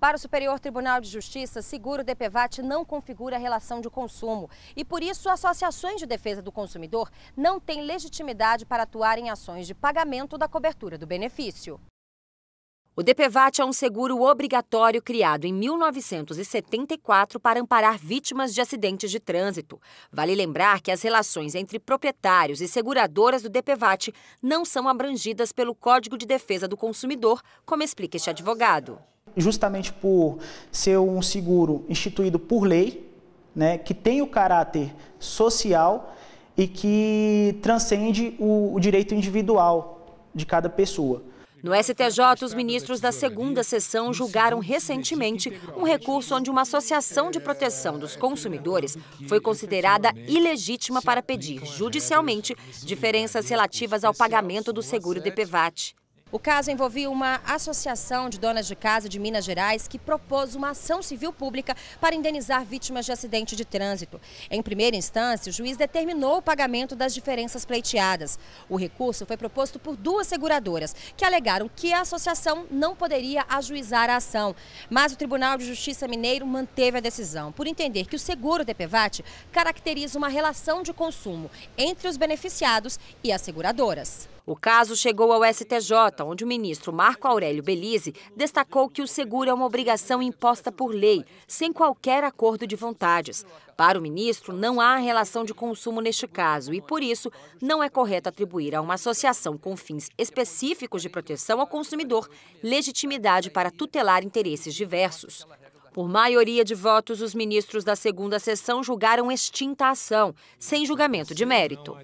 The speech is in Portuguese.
Para o Superior Tribunal de Justiça, seguro DPVAT não configura relação de consumo e, por isso, associações de defesa do consumidor não têm legitimidade para atuar em ações de pagamento da cobertura do benefício. O DPVAT é um seguro obrigatório criado em 1974 para amparar vítimas de acidentes de trânsito. Vale lembrar que as relações entre proprietários e seguradoras do DPVAT não são abrangidas pelo Código de Defesa do Consumidor, como explica este advogado justamente por ser um seguro instituído por lei, né, que tem o caráter social e que transcende o, o direito individual de cada pessoa. No STJ, os ministros da segunda sessão julgaram recentemente um recurso onde uma associação de proteção dos consumidores foi considerada ilegítima para pedir judicialmente diferenças relativas ao pagamento do seguro DPVAT. O caso envolvia uma associação de donas de casa de Minas Gerais que propôs uma ação civil pública para indenizar vítimas de acidente de trânsito. Em primeira instância, o juiz determinou o pagamento das diferenças pleiteadas. O recurso foi proposto por duas seguradoras, que alegaram que a associação não poderia ajuizar a ação. Mas o Tribunal de Justiça Mineiro manteve a decisão, por entender que o seguro DPVAT caracteriza uma relação de consumo entre os beneficiados e as seguradoras. O caso chegou ao STJ, onde o ministro Marco Aurélio Belize destacou que o seguro é uma obrigação imposta por lei, sem qualquer acordo de vontades. Para o ministro, não há relação de consumo neste caso e, por isso, não é correto atribuir a uma associação com fins específicos de proteção ao consumidor legitimidade para tutelar interesses diversos. Por maioria de votos, os ministros da segunda sessão julgaram extinta a ação, sem julgamento de mérito.